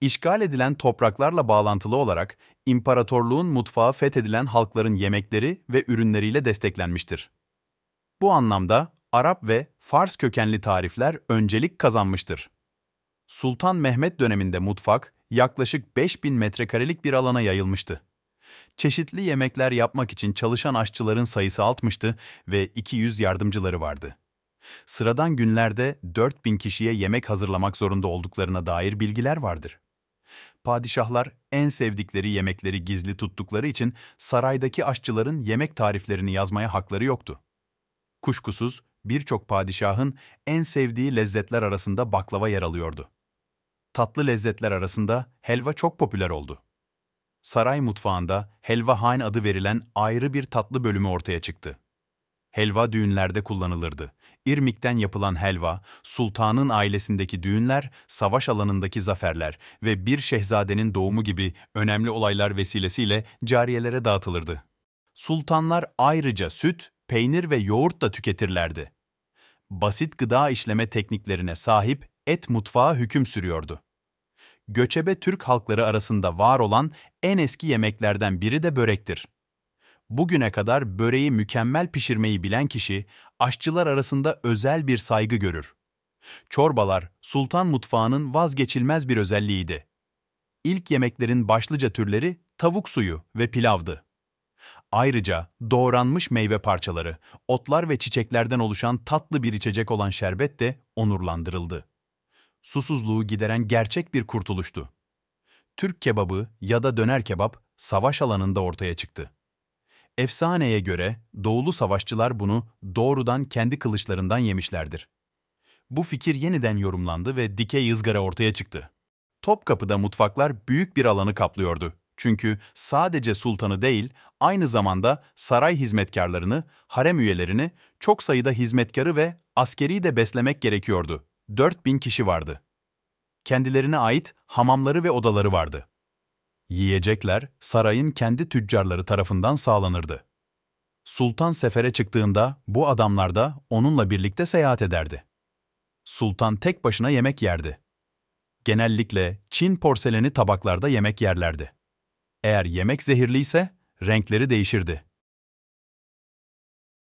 İşgal edilen topraklarla bağlantılı olarak imparatorluğun mutfağı fethedilen halkların yemekleri ve ürünleriyle desteklenmiştir. Bu anlamda Arap ve Fars kökenli tarifler öncelik kazanmıştır. Sultan Mehmet döneminde mutfak yaklaşık 5000 metrekarelik bir alana yayılmıştı. Çeşitli yemekler yapmak için çalışan aşçıların sayısı altmıştı ve 200 yardımcıları vardı. Sıradan günlerde 4000 kişiye yemek hazırlamak zorunda olduklarına dair bilgiler vardır. Padişahlar en sevdikleri yemekleri gizli tuttukları için saraydaki aşçıların yemek tariflerini yazmaya hakları yoktu. Kuşkusuz birçok padişahın en sevdiği lezzetler arasında baklava yer alıyordu. Tatlı lezzetler arasında helva çok popüler oldu. Saray mutfağında helva hain adı verilen ayrı bir tatlı bölümü ortaya çıktı. Helva düğünlerde kullanılırdı. İrmik'ten yapılan helva, sultanın ailesindeki düğünler, savaş alanındaki zaferler ve bir şehzadenin doğumu gibi önemli olaylar vesilesiyle cariyelere dağıtılırdı. Sultanlar ayrıca süt, peynir ve yoğurt da tüketirlerdi. Basit gıda işleme tekniklerine sahip et mutfağı hüküm sürüyordu. Göçebe Türk halkları arasında var olan en eski yemeklerden biri de börektir. Bugüne kadar böreği mükemmel pişirmeyi bilen kişi, aşçılar arasında özel bir saygı görür. Çorbalar, sultan mutfağının vazgeçilmez bir özelliğiydi. İlk yemeklerin başlıca türleri tavuk suyu ve pilavdı. Ayrıca doğranmış meyve parçaları, otlar ve çiçeklerden oluşan tatlı bir içecek olan şerbet de onurlandırıldı. Susuzluğu gideren gerçek bir kurtuluştu. Türk kebabı ya da döner kebap savaş alanında ortaya çıktı. Efsaneye göre doğulu savaşçılar bunu doğrudan kendi kılıçlarından yemişlerdir. Bu fikir yeniden yorumlandı ve dikey ızgara ortaya çıktı. Topkapı'da mutfaklar büyük bir alanı kaplıyordu. Çünkü sadece sultanı değil, aynı zamanda saray hizmetkarlarını, harem üyelerini, çok sayıda hizmetkarı ve askeri de beslemek gerekiyordu. 4000 kişi vardı. Kendilerine ait hamamları ve odaları vardı. Yiyecekler sarayın kendi tüccarları tarafından sağlanırdı. Sultan sefere çıktığında bu adamlar da onunla birlikte seyahat ederdi. Sultan tek başına yemek yerdi. Genellikle Çin porseleni tabaklarda yemek yerlerdi. Eğer yemek zehirliyse renkleri değişirdi.